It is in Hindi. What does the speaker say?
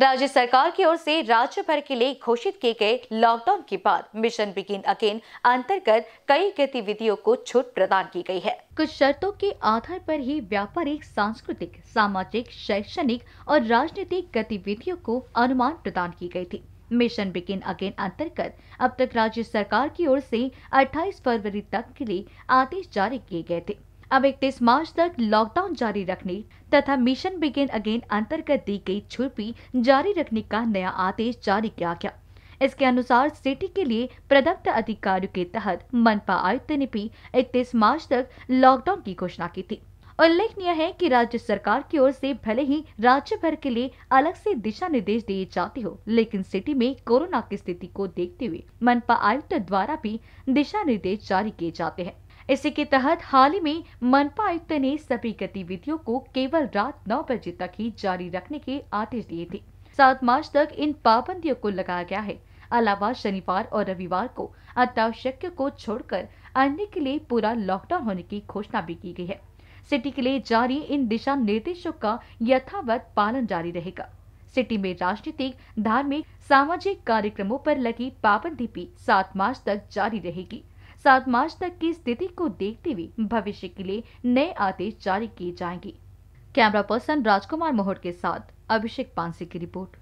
राज्य सरकार की ओर से राज्य भर के लिए घोषित किए गए लॉकडाउन के बाद मिशन बिगिन अगेन अंतर्गत कई गतिविधियों को छूट प्रदान की गई है कुछ शर्तों के आधार पर ही व्यापारिक सांस्कृतिक सामाजिक शैक्षणिक और राजनीतिक गतिविधियों को अनुमान प्रदान की गयी थी मिशन बिगिन अगेन अंतर्गत अब तक राज्य सरकार की ओर से 28 फरवरी तक के लिए आदेश जारी किए गए थे अब इकतीस मार्च तक लॉकडाउन जारी रखने तथा मिशन बिगेन अगेन अंतर्गत दी गई छुट्टी जारी रखने का नया आदेश जारी किया गया इसके अनुसार सिटी के लिए प्रदत्त अधिकारियों के तहत मनपा आयुक्त ने भी इकतीस मार्च तक लॉकडाउन की घोषणा की थी उल्लेखनीय है कि राज्य सरकार की ओर से भले ही राज्य भर के लिए अलग से दिशा निर्देश दिए जाते हो लेकिन सिटी में कोरोना की स्थिति को देखते हुए मनपा आयुक्त द्वारा भी दिशा निर्देश जारी किए जाते हैं इसी के तहत हाल ही में मनपा आयुक्त ने सभी गतिविधियों को केवल रात नौ बजे तक ही जारी रखने के आदेश दिए थे सात मार्च तक इन पाबंदियों को लगाया गया है अलावा शनिवार और रविवार को अत्यावश्यक को छोड़कर अन्य के लिए पूरा लॉकडाउन होने की घोषणा भी की गई है सिटी के लिए जारी इन दिशा निर्देशों का यथावत पालन जारी रहेगा सिटी में राजनीतिक धार्मिक सामाजिक कार्यक्रमों पर लगी पाबंदी भी सात मार्च तक जारी रहेगी सात मार्च तक की स्थिति को देखते हुए भविष्य के लिए नए आदेश जारी किए जाएंगे कैमरा पर्सन राजकुमार मोहट के साथ अभिषेक पांसे की रिपोर्ट